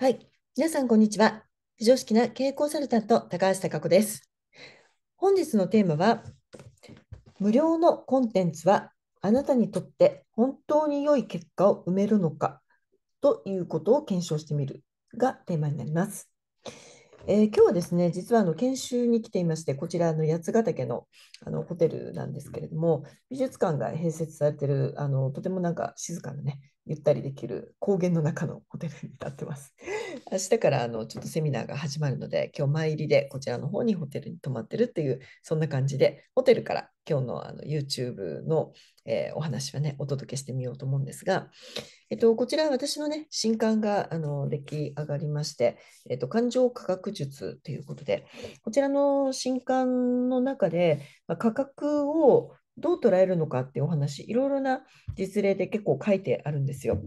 はい。皆さん、こんにちは。非常識な経営コンサルタント、高橋貴子です。本日のテーマは、無料のコンテンツはあなたにとって本当に良い結果を埋めるのかということを検証してみるがテーマになります。えー、今日はですね、実はあの研修に来ていまして、こちらの八ヶ岳のあのホテルなんですけれども、美術館が併設されている、あのとてもなんか静かなね、ゆったりできる高原の中のホテルになってます。明日からあのちょっとセミナーが始まるので、今日前入りでこちらの方にホテルに泊まってるっていう、そんな感じで、ホテルから今日のあの YouTube の、えー、お話はね、お届けしてみようと思うんですが、えっと、こちら私のね、新刊があの出来上がりまして、えっと、感情科学術ということで、こちらの新刊の中で、まあ、価格をどう捉えるのかっていうお話いろいろな実例で結構書いてあるんですよ。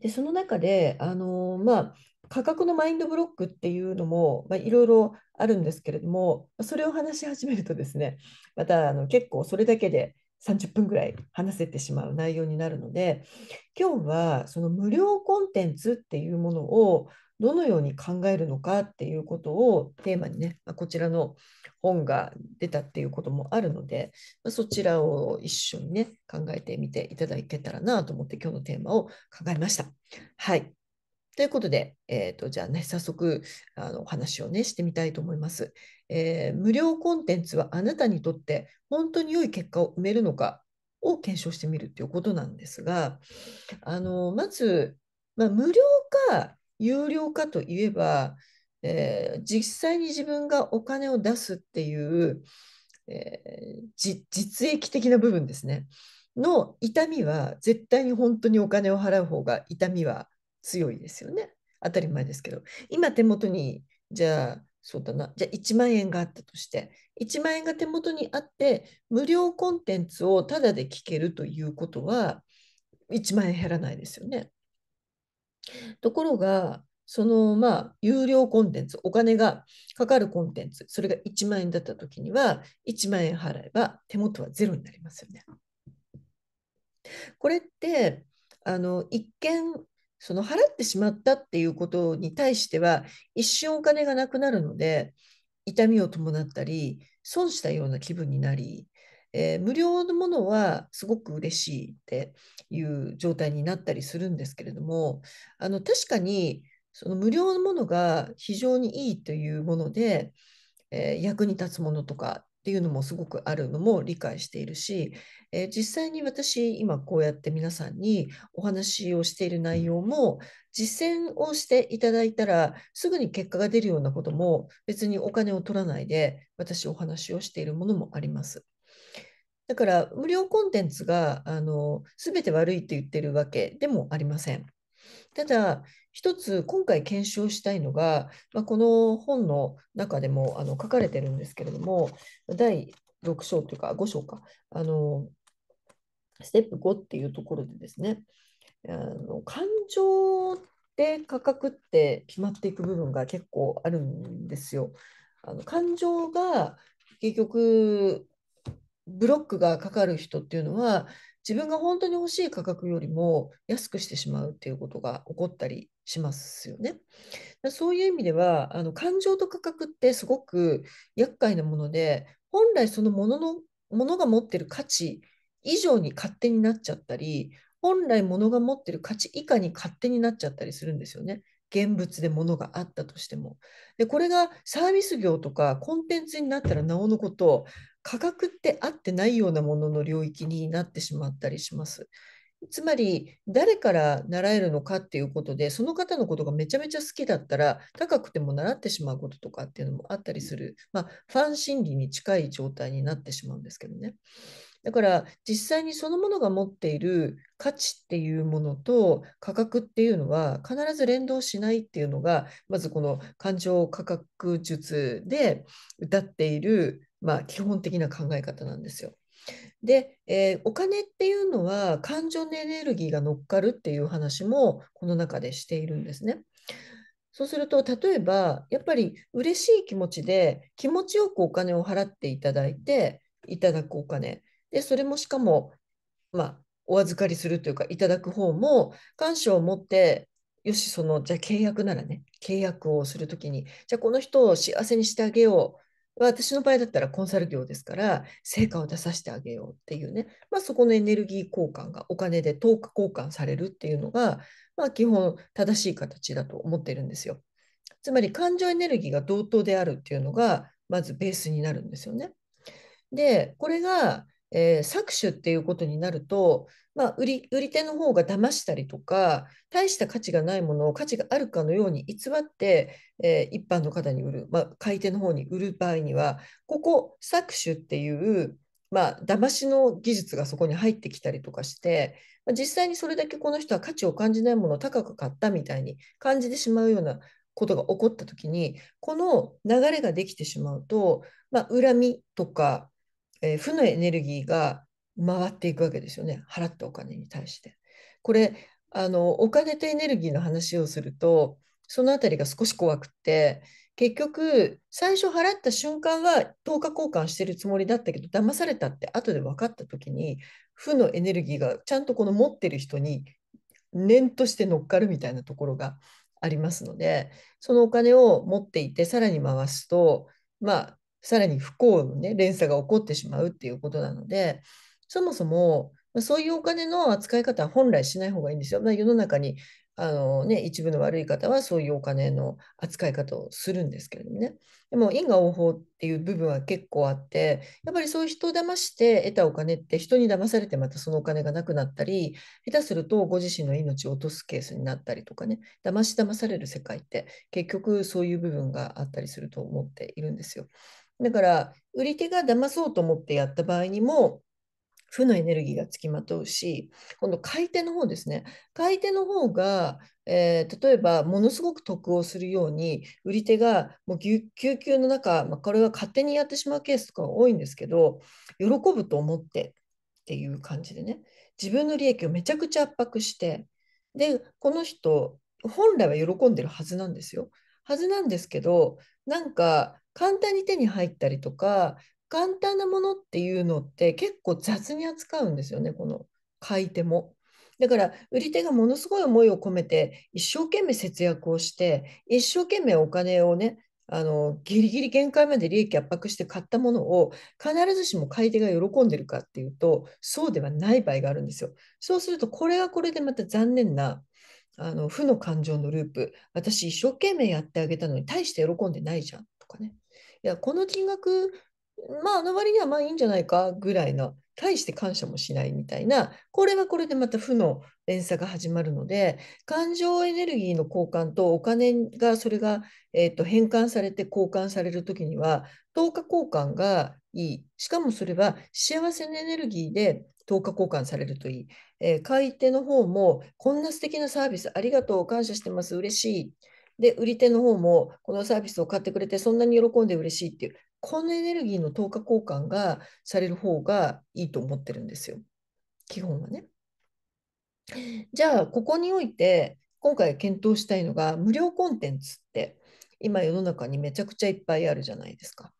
でその中であの、まあ、価格のマインドブロックっていうのも、まあ、いろいろあるんですけれどもそれを話し始めるとですねまたあの結構それだけで30分ぐらい話せてしまう内容になるので今日はその無料コンテンツっていうものをどのように考えるのかっていうことをテーマにね、まあ、こちらの本が出たっていうこともあるので、まあ、そちらを一緒にね考えてみていただけたらなと思って今日のテーマを考えました。はいということで、えーと、じゃあね、早速あのお話をね、してみたいと思います、えー、無料コンテンツはあなたにとって本当に良い結果を埋めるのかを検証してみるということなんですが、あのまず、まあ、無料か有料化といえば、えー、実際に自分がお金を出すっていう、えー、実益的な部分ですねの痛みは絶対に本当にお金を払う方が痛みは強いですよね当たり前ですけど今手元にじゃあそうだなじゃあ1万円があったとして1万円が手元にあって無料コンテンツをタダで聞けるということは1万円減らないですよね。ところが、そのまあ有料コンテンツ、お金がかかるコンテンツ、それが1万円だったときには、1万円払えば手元はゼロになりますよね。これってあの一見その払ってしまったっていうことに対しては一瞬お金がなくなるので痛みを伴ったり損したような気分になりえー、無料のものはすごく嬉しいっていう状態になったりするんですけれどもあの確かにその無料のものが非常にいいというもので、えー、役に立つものとかっていうのもすごくあるのも理解しているし、えー、実際に私今こうやって皆さんにお話をしている内容も実践をしていただいたらすぐに結果が出るようなことも別にお金を取らないで私お話をしているものもあります。だから無料コンテンツがあの全て悪いと言ってるわけでもありません。ただ一つ今回検証したいのが、まあ、この本の中でもあの書かれてるんですけれども第6章というか5章かあのステップ5っていうところでですねあの感情で価格って決まっていく部分が結構あるんですよ。あの感情が結局ブロックがかかる人っていうのは自分が本当に欲しい価格よりも安くしてしまうっていうことが起こったりしますよね。そういう意味ではあの感情と価格ってすごく厄介なもので本来そのもののものが持ってる価値以上に勝手になっちゃったり本来物が持ってる価値以下に勝手になっちゃったりするんですよね。現物で物があったとしても。でこれがサービス業とかコンテンツになったらなおのこと価格って合ってないようなものの領域になってしまったりします。つまり誰から習えるのかっていうことでその方のことがめちゃめちゃ好きだったら高くても習ってしまうこととかっていうのもあったりする、まあ、ファン心理に近い状態になってしまうんですけどねだから実際にそのものが持っている価値っていうものと価格っていうのは必ず連動しないっていうのがまずこの感情価格術で歌っているまあ、基本的な考え方なんですよ。で、えー、お金っていうのは感情のエネルギーが乗っかるっていう話もこの中でしているんですね。そうすると例えばやっぱり嬉しい気持ちで気持ちよくお金を払っていただいていただくお金でそれもしかも、まあ、お預かりするというかいただく方も感謝を持ってよしそのじゃあ契約ならね契約をする時にじゃあこの人を幸せにしてあげよう私の場合だったらコンサル業ですから成果を出させてあげようっていうね、まあ、そこのエネルギー交換がお金でトーク交換されるっていうのが、まあ、基本正しい形だと思ってるんですよ。つまり感情エネルギーが同等であるっていうのがまずベースになるんですよね。でこれがえー、搾取っていうことになると、まあ、売り売り手の方が騙したりとか大した価値がないものを価値があるかのように偽って、えー、一般の方に売る、まあ、買い手の方に売る場合にはここ搾取っていう、まあ騙しの技術がそこに入ってきたりとかして、まあ、実際にそれだけこの人は価値を感じないものを高く買ったみたいに感じてしまうようなことが起こった時にこの流れができてしまうと、まあ、恨みとかえー、負のエネルギーが回っていくわけですよね払ったお金に対して。これあのお金とエネルギーの話をするとその辺りが少し怖くって結局最初払った瞬間は等価交換してるつもりだったけど騙されたって後で分かった時に負のエネルギーがちゃんとこの持ってる人に念として乗っかるみたいなところがありますのでそのお金を持っていてさらに回すとまあさらに不幸のね連鎖が起こってしまうっていうことなのでそもそもそういうお金の扱い方は本来しない方がいいんですよ。まあ、世の中にあの、ね、一部の悪い方はそういうお金の扱い方をするんですけれどもね。でも因果応報っていう部分は結構あってやっぱりそういう人を騙して得たお金って人に騙されてまたそのお金がなくなったり下手するとご自身の命を落とすケースになったりとかね騙し騙される世界って結局そういう部分があったりすると思っているんですよ。だから売り手が騙そうと思ってやった場合にも負のエネルギーがつきまとうし今度買い手の方ですね買い手の方が、えー、例えばものすごく得をするように売り手がもうぎゅの中、まあ、これは勝手にやってしまうケースとか多いんですけど喜ぶと思ってっていう感じでね自分の利益をめちゃくちゃ圧迫してでこの人本来は喜んでるはずなんですよはずなんですけどなんか簡単に手に入ったりとか簡単なものっていうのって結構雑に扱うんですよねこの買い手も。だから売り手がものすごい思いを込めて一生懸命節約をして一生懸命お金をねあのギリギリ限界まで利益圧迫して買ったものを必ずしも買い手が喜んでるかっていうとそうではない場合があるんですよ。そうするとこれはこれでまた残念なあの負の感情のループ私一生懸命やってあげたのに大して喜んでないじゃんかね。いや、この金額、まあ、あの割にはまあいいんじゃないかぐらいの、大して感謝もしないみたいな、これはこれでまた負の連鎖が始まるので、感情エネルギーの交換とお金がそれが、えーと、変換されて交換される時には、等価交換がいい。しかもそれは幸せのエネルギーで等価交換されるといい。えー、買い手の方も、こんな素敵なサービスありがとう、感謝してます、嬉しい。で、売り手の方もこのサービスを買ってくれてそんなに喜んで嬉しいっていう、このエネルギーの等価交換がされる方がいいと思ってるんですよ。基本はね。じゃあ、ここにおいて、今回検討したいのが、無料コンテンツって、今世の中にめちゃくちゃいっぱいあるじゃないですか。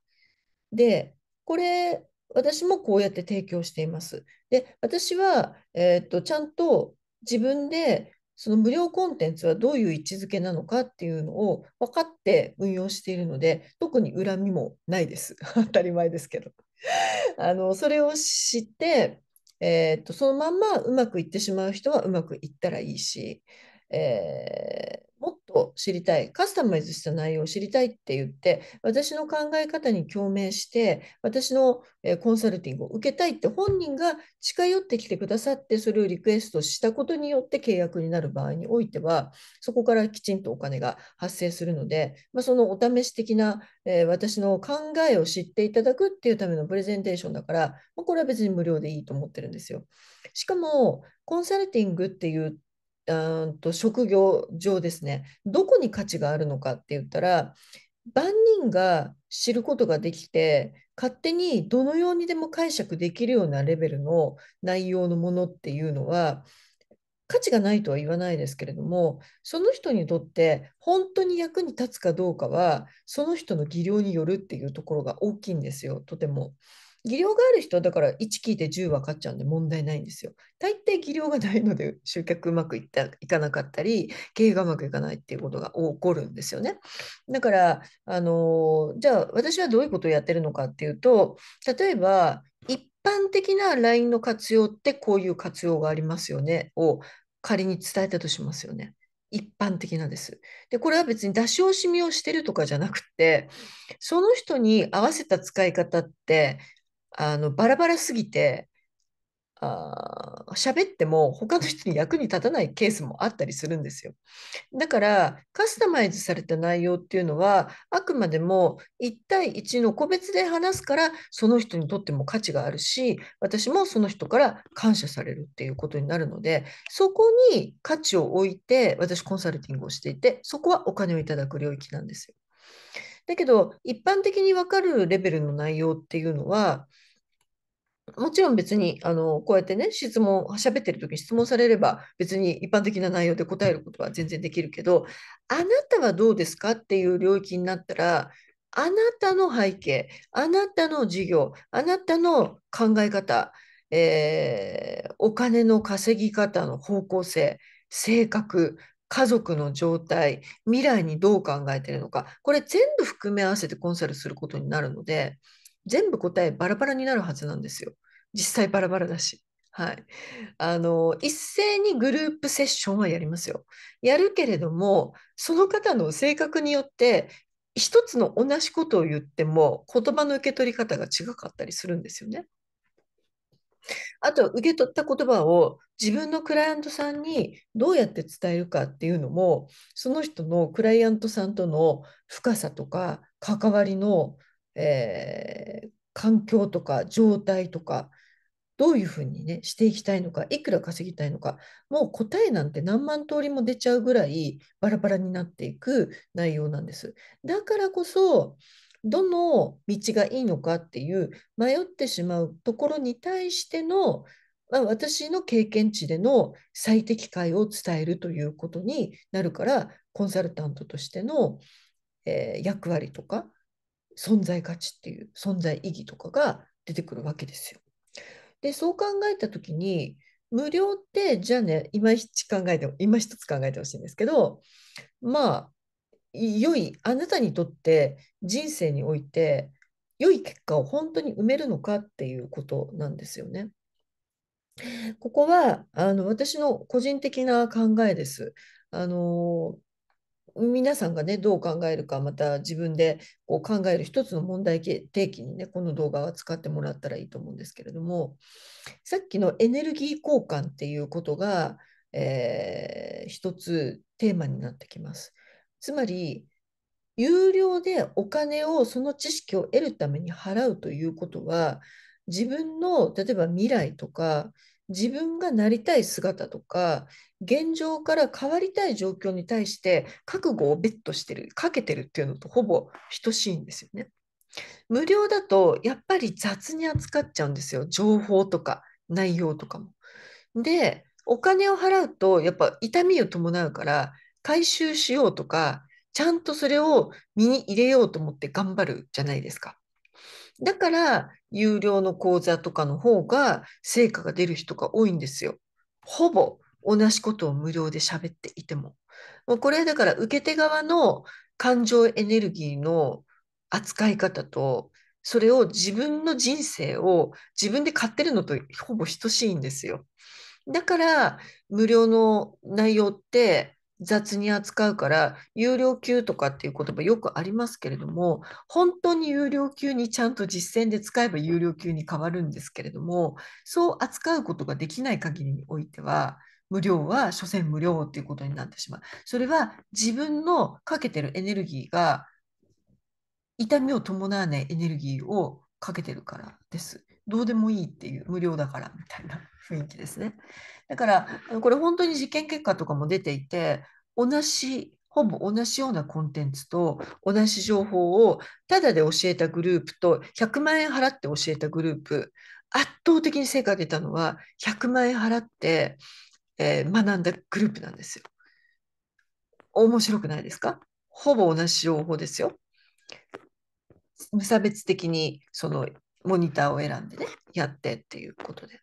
で、これ、私もこうやって提供しています。で、私は、えー、っとちゃんと自分でその無料コンテンツはどういう位置づけなのかっていうのを分かって運用しているので特に恨みもないです 当たり前ですけど あのそれを知って、えー、っとそのまんまうまくいってしまう人はうまくいったらいいし、え個知りたい、カスタマイズした内容を知りたいって言って、私の考え方に共鳴して、私のコンサルティングを受けたいって本人が近寄ってきてくださって、それをリクエストしたことによって契約になる場合においては、そこからきちんとお金が発生するので、まあ、そのお試し的な、え私の考えを知っていただくっていうためのプレゼンテーションだから、まあ、これは別に無料でいいと思ってるんですよ。しかも、コンサルティングっていううんと職業上ですねどこに価値があるのかって言ったら万人が知ることができて勝手にどのようにでも解釈できるようなレベルの内容のものっていうのは価値がないとは言わないですけれどもその人にとって本当に役に立つかどうかはその人の技量によるっていうところが大きいんですよとても。技量がある人はだから1聞いて10分かっちゃうんで問題ないんですよ。大抵技量がないので集客うまくいったいかなかったり経営がうまくいかないっていうことが起こるんですよね。だからあのじゃあ私はどういうことをやってるのかっていうと例えば一般的な LINE の活用ってこういう活用がありますよねを仮に伝えたとしますよね。一般的なんです。で、これは別に出し惜しみをしてるとかじゃなくて、その人に合わせた使い方ってあのバラバラすぎてあ喋っても他の人に役に立たないケースもあったりするんですよ。だからカスタマイズされた内容っていうのはあくまでも1対1の個別で話すからその人にとっても価値があるし私もその人から感謝されるっていうことになるのでそこに価値を置いて私コンサルティングをしていてそこはお金をいただく領域なんですよ。だけど、一般的にわかるレベルの内容っていうのは、もちろん別にあのこうやってね質問喋ってる時に質問されれば別に一般的な内容で答えることは全然できるけどあなたはどうですかっていう領域になったらあなたの背景あなたの事業あなたの考え方、えー、お金の稼ぎ方の方向性性格家族の状態、未来にどう考えてるのか、これ全部含め合わせてコンサルすることになるので、全部答えバラバラになるはずなんですよ。実際バラバラだし。はい、あの一斉にグループセッションはやりますよ。やるけれどもその方の性格によって一つの同じことを言っても言葉の受け取り方が違かったりするんですよね。あと受け取った言葉を自分のクライアントさんにどうやって伝えるかっていうのもその人のクライアントさんとの深さとか関わりの、えー、環境とか状態とかどういうふうにねしていきたいのかいくら稼ぎたいのかもう答えなんて何万通りも出ちゃうぐらいバラバラになっていく内容なんです。だからこそどの道がいいのかっていう迷ってしまうところに対しての、まあ、私の経験値での最適解を伝えるということになるからコンサルタントとしての、えー、役割とか存在価値っていう存在意義とかが出てくるわけですよ。でそう考えた時に無料ってじゃあね今一考えて今一つ考えてほしいんですけどまあ良いあなたにとって人生において良い結果を本当に埋めるのかっていうことなんですよね。ここはあの私の個人的な考えです。あの皆さんがねどう考えるかまた自分でこう考える一つの問題提起にねこの動画は使ってもらったらいいと思うんですけれどもさっきのエネルギー交換っていうことが、えー、一つテーマになってきます。つまり、有料でお金をその知識を得るために払うということは、自分の例えば未来とか、自分がなりたい姿とか、現状から変わりたい状況に対して覚悟をベットしてる、かけてるっていうのとほぼ等しいんですよね。無料だとやっぱり雑に扱っちゃうんですよ情報とか内容とかも。でお金を払うとやっぱ痛みを伴うから回収しようとか、ちゃんとそれを身に入れようと思って頑張るじゃないですか。だから、有料の講座とかの方が成果が出る人が多いんですよ。ほぼ同じことを無料で喋っていても。もうこれはだから受け手側の感情エネルギーの扱い方と、それを自分の人生を自分で買ってるのとほぼ等しいんですよ。だから無料の内容って雑に扱うから有料級とかっていう言葉よくありますけれども本当に有料級にちゃんと実践で使えば有料級に変わるんですけれどもそう扱うことができない限りにおいては無料は所詮無料っていうことになってしまうそれは自分のかけてるエネルギーが痛みを伴わないエネルギーをかけてるからですどうでもいいっていう無料だからみたいな雰囲気ですね。だからこれ本当に実験結果とかも出ていて同じほぼ同じようなコンテンツと同じ情報をただで教えたグループと100万円払って教えたグループ圧倒的に成果が出たのは100万円払って、えー、学んだグループなんですよ。面白くないですかほぼ同じ情報ですよ。無差別的にそのモニターを選んでねやってっていうことで。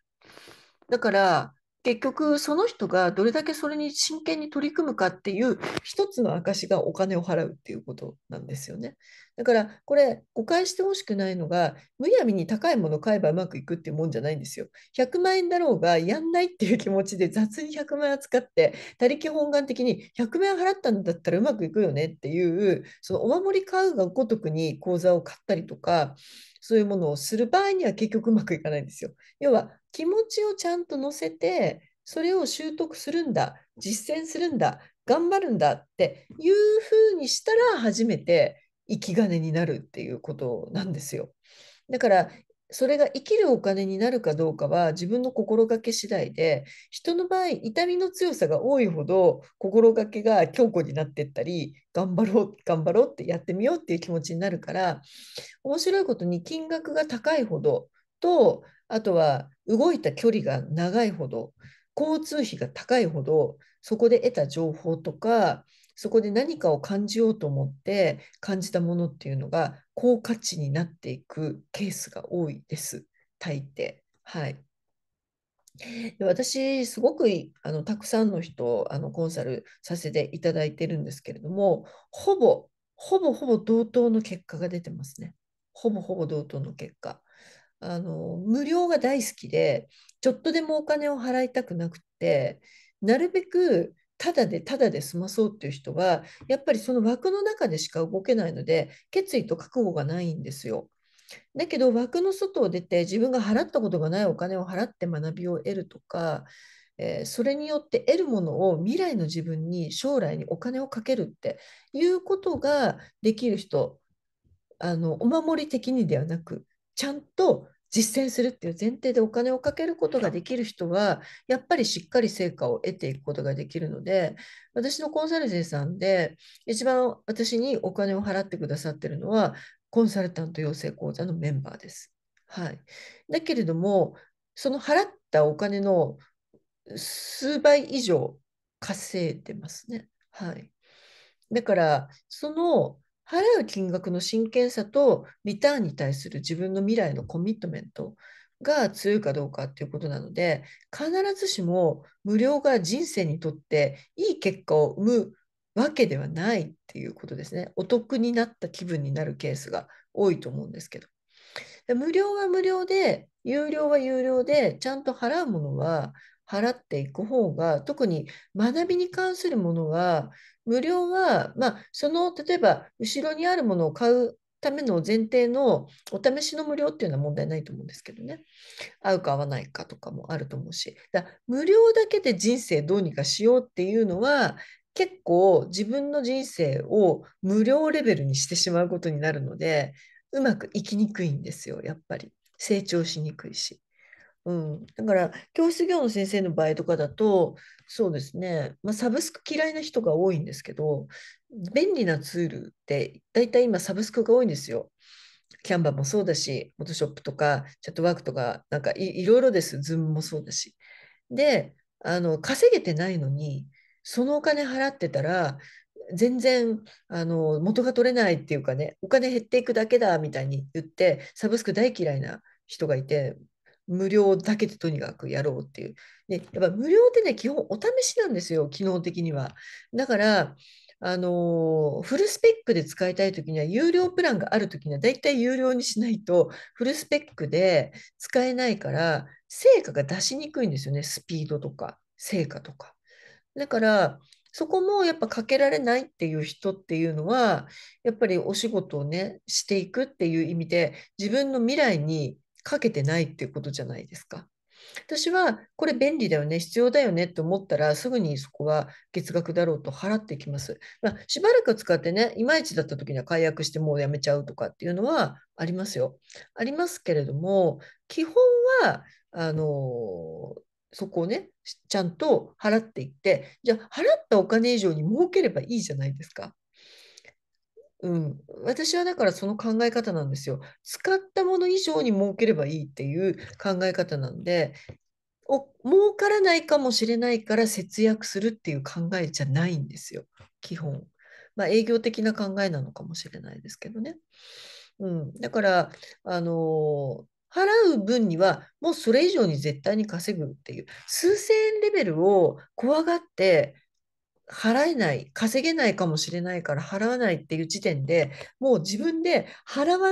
だから結局その人がどれだけそれに真剣に取り組むかっていう一つの証がお金を払うっていうことなんですよね。だからこれ誤解してほしくないのがむやみに高いもの買えばうまくいくっていうもんじゃないんですよ。100万円だろうがやんないっていう気持ちで雑に100万円扱って他力本願的に100万円払ったんだったらうまくいくよねっていうそのお守り買うがごとくに口座を買ったりとかそういうものをする場合には結局うまくいかないんですよ。要は気持ちをちゃんと乗せてそれを習得するんだ実践するんだ頑張るんだっていうふうにしたら初めて生き金になるっていうことなんですよ。だからそれが生きるお金になるかどうかは自分の心がけ次第で人の場合痛みの強さが多いほど心がけが強固になってったり頑張ろう頑張ろうってやってみようっていう気持ちになるから面白いことに金額が高いほどとあとは動いた距離が長いほど交通費が高いほどそこで得た情報とかそこで何かを感じようと思って感じたものっていうのが高価値になっていくケースが多いです大抵はい。で私すごくあのたくさんの人あのコンサルさせていただいてるんですけれどもほぼほぼほぼ同等の結果が出てますね。ほぼほぼ同等の結果。あの無料が大好きでちょっとでもお金を払いたくなくってなるべくただでただで済まそうっていう人はやっぱりその枠の中でしか動けないので決意と覚悟がないんですよ。だけど枠の外を出て自分が払ったことがないお金を払って学びを得るとか、えー、それによって得るものを未来の自分に将来にお金をかけるっていうことができる人あのお守り的にではなくちゃんと実践するっていう前提でお金をかけることができる人はやっぱりしっかり成果を得ていくことができるので私のコンサル生さんで一番私にお金を払ってくださってるのはコンサルタント養成講座のメンバーです。はい、だけれどもその払ったお金の数倍以上稼いでますね。はい、だからその払う金額の真剣さとリターンに対する自分の未来のコミットメントが強いかどうかっていうことなので必ずしも無料が人生にとっていい結果を生むわけではないっていうことですねお得になった気分になるケースが多いと思うんですけど無料は無料で有料は有料でちゃんと払うものは払っていく方が特に学びに関するものは無料は、まあ、その例えば後ろにあるものを買うための前提のお試しの無料っていうのは問題ないと思うんですけどね合うか合わないかとかもあると思うしだ無料だけで人生どうにかしようっていうのは結構自分の人生を無料レベルにしてしまうことになるのでうまくいきにくいんですよやっぱり成長しにくいし。うん、だから教室業の先生の場合とかだとそうですね、まあ、サブスク嫌いな人が多いんですけど便利なツールって大体今サブスクが多いんですよ。キャンバーもそうだし、フォトショップとか、チャットワークとか、なんかいろいろです。ズームもそうだし。で、あの稼げてないのに、そのお金払ってたら、全然あの元が取れないっていうかね、お金減っていくだけだみたいに言って、サブスク大嫌いな人がいて、無料だけでとにかくやろうっていう。ね、やっぱ無料ってね、基本お試しなんですよ、機能的には。だから、あのフルスペックで使いたい時には有料プランがある時にはだいたい有料にしないとフルスペックで使えないから成果が出しにくいんですよねスピードとか成果とか。だからそこもやっぱかけられないっていう人っていうのはやっぱりお仕事をねしていくっていう意味で自分の未来にかけてないっていうことじゃないですか。私はこれ便利だよね必要だよねと思ったらすぐにそこは月額だろうと払ってきます、まあ、しばらく使ってねいまいちだった時には解約してもうやめちゃうとかっていうのはありますよありますけれども基本はあのそこをねちゃんと払っていってじゃあ払ったお金以上に儲ければいいじゃないですかうん、私はだからその考え方なんですよ。使ったもの以上に儲ければいいっていう考え方なんで、お儲からないかもしれないから節約するっていう考えじゃないんですよ、基本。まあ、営業的な考えなのかもしれないですけどね。うん、だから、あのー払う分にはもうそれ以上に絶対に稼ぐっていう数千円レベルを怖がって払えない、稼げないかもしれないから払わないっていう時点でもう自分で払わ、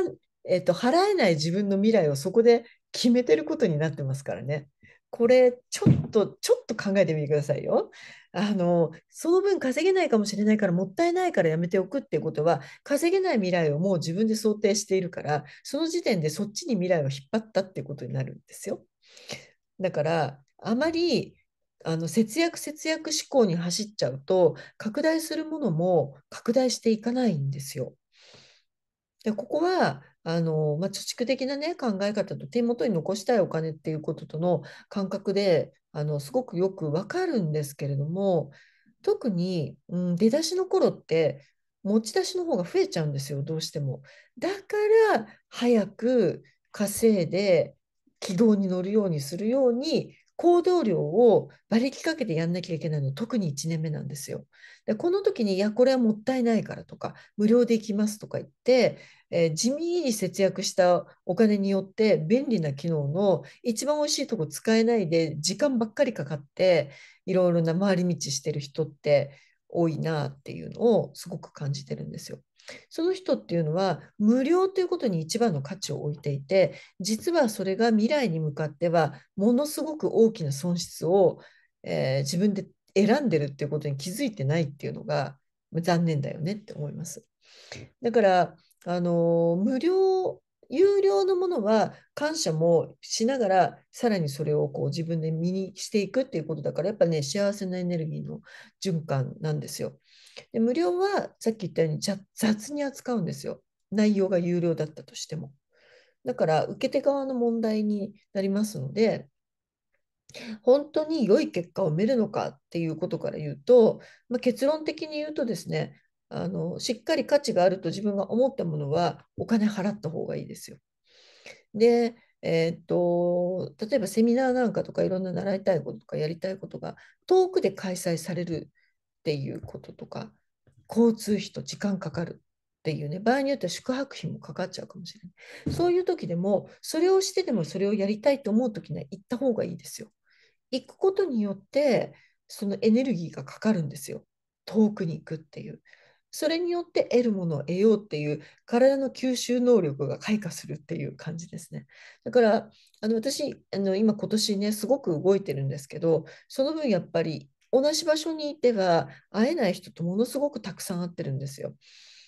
えっと、払えない自分の未来をそこで決めてることになってますからね。これちょっとちょっと考えてみてくださいよ。あのその分稼げないかもしれないからもったいないからやめておくっていうことは稼げない未来をもう自分で想定しているからその時点でそっちに未来を引っ張ったってことになるんですよ。だからあまりあの節約節約志向に走っちゃうと拡大するものも拡大していかないんですよ。でここはあの、まあ、貯蓄的な、ね、考え方と手元に残したいお金っていうこととの感覚であのすごくよくわかるんですけれども特に、うん、出だしの頃って持ち出しの方が増えちゃうんですよどうしても。だから早く稼いで軌道に乗るようにするように行動量を馬力かけてやんなきゃいけないの特に1年目なんですよ。でこの時にいやこれはもったいないからとか無料で行きますとか言って、えー、地味に節約したお金によって便利な機能の一番おいしいとこ使えないで時間ばっかりかかっていろいろな回り道してる人って多いなっていうのをすごく感じてるんですよ。その人っていうのは無料ということに一番の価値を置いていて実はそれが未来に向かってはものすごく大きな損失を、えー、自分で選んでるっていうことに気づいてないっていうのが残念だよねって思います。だからあの無料有料のものは感謝もしながらさらにそれをこう自分で身にしていくっていうことだからやっぱね幸せなエネルギーの循環なんですよ。で無料はさっき言ったように雑に扱うんですよ内容が有料だったとしても。だから受け手側の問題になりますので本当に良い結果を埋めるのかっていうことから言うと、まあ、結論的に言うとですねあのしっかり価値があると自分が思ったものはお金払った方がいいですよ。で、えー、っと例えばセミナーなんかとかいろんな習いたいこととかやりたいことが遠くで開催されるっていうこととか交通費と時間かかるっていうね場合によっては宿泊費もかかっちゃうかもしれないそういう時でもそれをしてでもそれをやりたいと思う時には行った方がいいですよ。行くことによってそのエネルギーがかかるんですよ遠くに行くっていう。それによって得るものを得ようっていう体の吸収能力が開花するっていう感じですね。だからあの私あの今今年ねすごく動いてるんですけどその分やっぱり同じ場所にいては会えない人とものすごくたくさん会ってるんですよ。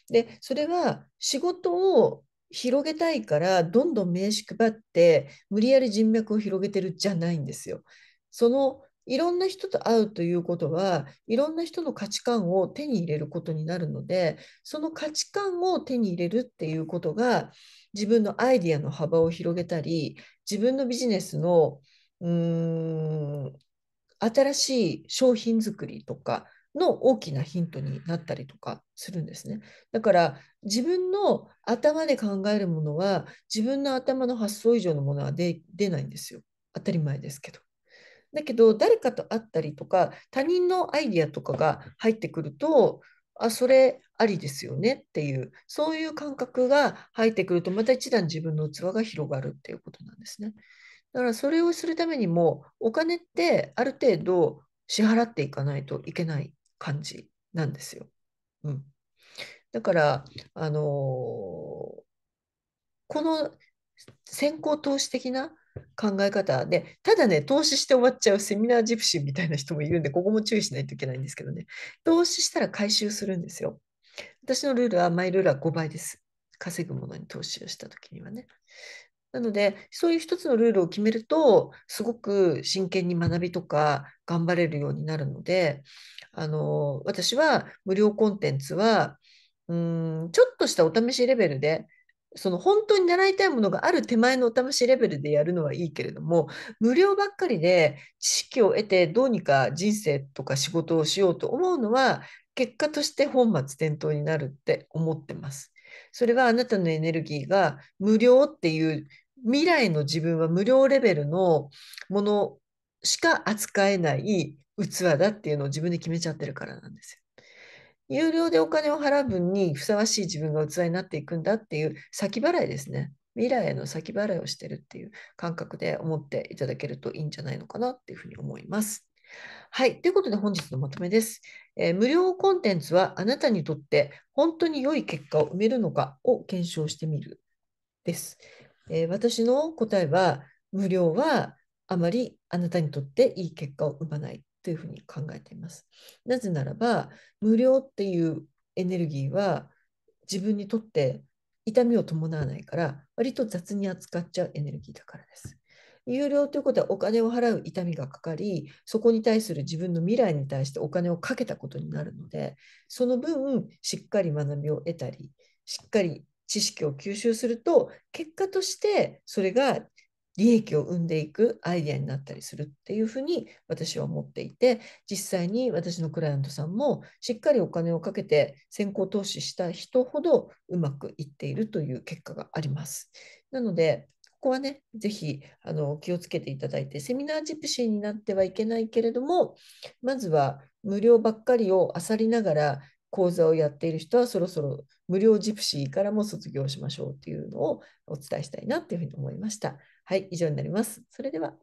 でそれは仕事を広げたいからどんどん名刺配って無理やり人脈を広げてるじゃないんですよ。そのいろんな人と会うということはいろんな人の価値観を手に入れることになるのでその価値観を手に入れるっていうことが自分のアイディアの幅を広げたり自分のビジネスのうーん新しい商品作りとかの大きなヒントになったりとかするんですね。だから自分の頭で考えるものは自分の頭の発想以上のものは出ないんですよ。当たり前ですけど。だけど誰かと会ったりとか他人のアイディアとかが入ってくるとあそれありですよねっていうそういう感覚が入ってくるとまた一段自分の器が広がるっていうことなんですね。だからそれをするためにもお金ってある程度支払っていかないといけない感じなんですよ。うん、だからあのー、この先行投資的な考え方で、ただね、投資して終わっちゃうセミナージプシーみたいな人もいるんで、ここも注意しないといけないんですけどね、投資したら回収するんですよ。私のルールは、マイルールは5倍です。稼ぐものに投資をした時にはね。なので、そういう一つのルールを決めると、すごく真剣に学びとか頑張れるようになるので、あの私は無料コンテンツはうんちょっとしたお試しレベルでその本当に習いたいものがある手前のお試しレベルでやるのはいいけれども無料ばっかりで知識を得てどうにか人生とか仕事をしようと思うのは結果として本末転倒になるって思ってます。それはあなたのエネルギーが無料っていう未来の自分は無料レベルのものしか扱えない器だっていうのを自分で決めちゃってるからなんですよ。有料でお金を払う分にふさわしい自分が器になっていくんだっていう先払いですね。未来への先払いをしてるっていう感覚で思っていただけるといいんじゃないのかなっていうふうに思います。はい。ということで本日のまとめです、えー、無料コンテンツはあなたにとって本当に良い結果を埋めるのかを検証してみるです。えー、私の答えは無料はあまりあなたにとっていい結果を生まないというふうに考えています。なぜならば無料っていうエネルギーは自分にとって痛みを伴わないから割と雑に扱っちゃうエネルギーだからです。有料ということはお金を払う痛みがかかりそこに対する自分の未来に対してお金をかけたことになるのでその分しっかり学びを得たりしっかり知識を吸収すると結果としてそれが利益を生んでいくアイデアになったりするっていうふうに私は思っていて実際に私のクライアントさんもしっかりお金をかけて先行投資した人ほどうまくいっているという結果があります。なのでここはね、是非あの気をつけていただいて、セミナージプシーになってはいけないけれども、まずは無料ばっかりを漁りながら講座をやっている人は、そろそろ無料ジプシーからも卒業しましょうっていうのをお伝えしたいなっていうふうに思いました。はい、以上になります。それでは。